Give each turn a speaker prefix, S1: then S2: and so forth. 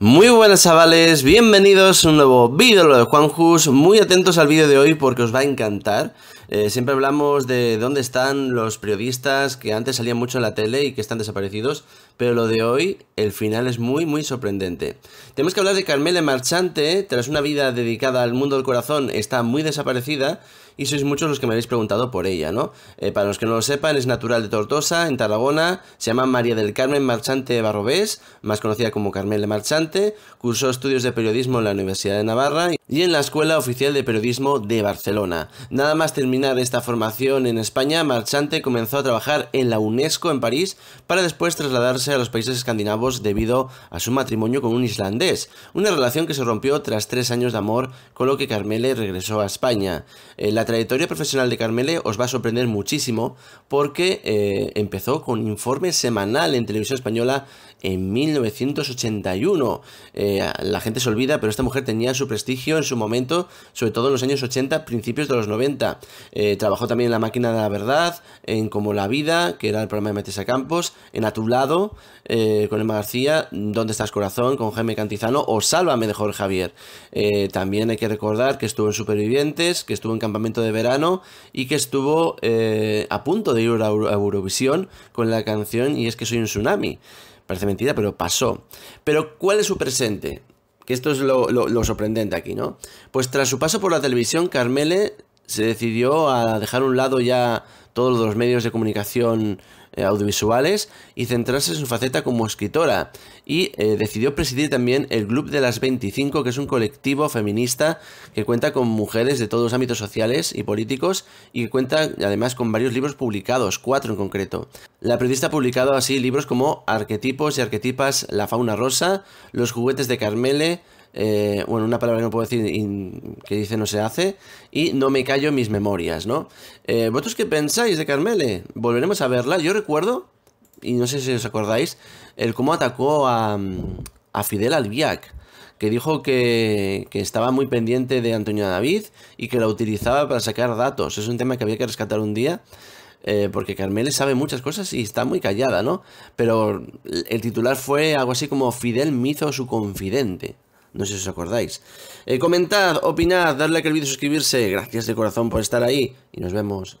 S1: Muy buenas chavales, bienvenidos a un nuevo vídeo de Juanjus, muy atentos al vídeo de hoy porque os va a encantar. Eh, siempre hablamos de dónde están los periodistas que antes salían mucho en la tele y que están desaparecidos, pero lo de hoy, el final es muy, muy sorprendente. Tenemos que hablar de Carmela Marchante, tras una vida dedicada al mundo del corazón, está muy desaparecida y sois muchos los que me habéis preguntado por ella, ¿no? Eh, para los que no lo sepan, es natural de Tortosa, en Tarragona, se llama María del Carmen Marchante Barrobés, más conocida como Carmela Marchante, cursó estudios de periodismo en la Universidad de Navarra y en la Escuela Oficial de Periodismo de Barcelona. Nada más terminar esta formación en España, Marchante comenzó a trabajar en la UNESCO en París para después trasladarse a los países escandinavos debido a su matrimonio con un islandés, una relación que se rompió tras tres años de amor, con lo que Carmele regresó a España. Eh, la trayectoria profesional de Carmele os va a sorprender muchísimo porque eh, empezó con informe semanal en televisión española en 1981. Eh, la gente se olvida, pero esta mujer tenía su prestigio en su momento, sobre todo en los años 80, principios de los 90. Eh, trabajó también en La Máquina de la Verdad, en Como la Vida, que era el programa de a Campos, en A Tu Lado, eh, con Emma García, ¿Dónde estás corazón? con Jaime Cantizano, o Sálvame de Jorge Javier. Eh, también hay que recordar que estuvo en Supervivientes, que estuvo en Campamento de Verano y que estuvo a punto de ir a Eurovisión con la canción Y es que soy un tsunami. Parece mentira, pero pasó. Pero ¿cuál es su presente? que esto es lo, sorprendente aquí, ¿no? Pues tras su paso por la televisión, Carmele se decidió a dejar un lado ya todos los medios de comunicación eh, audiovisuales y centrarse en su faceta como escritora. Y eh, decidió presidir también el Club de las 25, que es un colectivo feminista que cuenta con mujeres de todos los ámbitos sociales y políticos y cuenta además con varios libros publicados, cuatro en concreto. La periodista ha publicado así libros como Arquetipos y Arquetipas, La fauna rosa, Los juguetes de Carmele, eh, bueno, una palabra que no puedo decir que dice no se hace, y no me callo mis memorias, ¿no? Eh, ¿Vosotros qué pensáis? de Carmele? Volveremos a verla. Yo recuerdo, y no sé si os acordáis, el cómo atacó a, a Fidel Albiac, que dijo que, que, estaba muy pendiente de Antonio David y que la utilizaba para sacar datos. Es un tema que había que rescatar un día. Eh, porque Carmele sabe muchas cosas y está muy callada, ¿no? Pero el titular fue algo así como Fidel Mizo su confidente. No sé si os acordáis. Eh, comentad, opinad, dadle que al vídeo, suscribirse. Gracias de corazón por estar ahí. Y nos vemos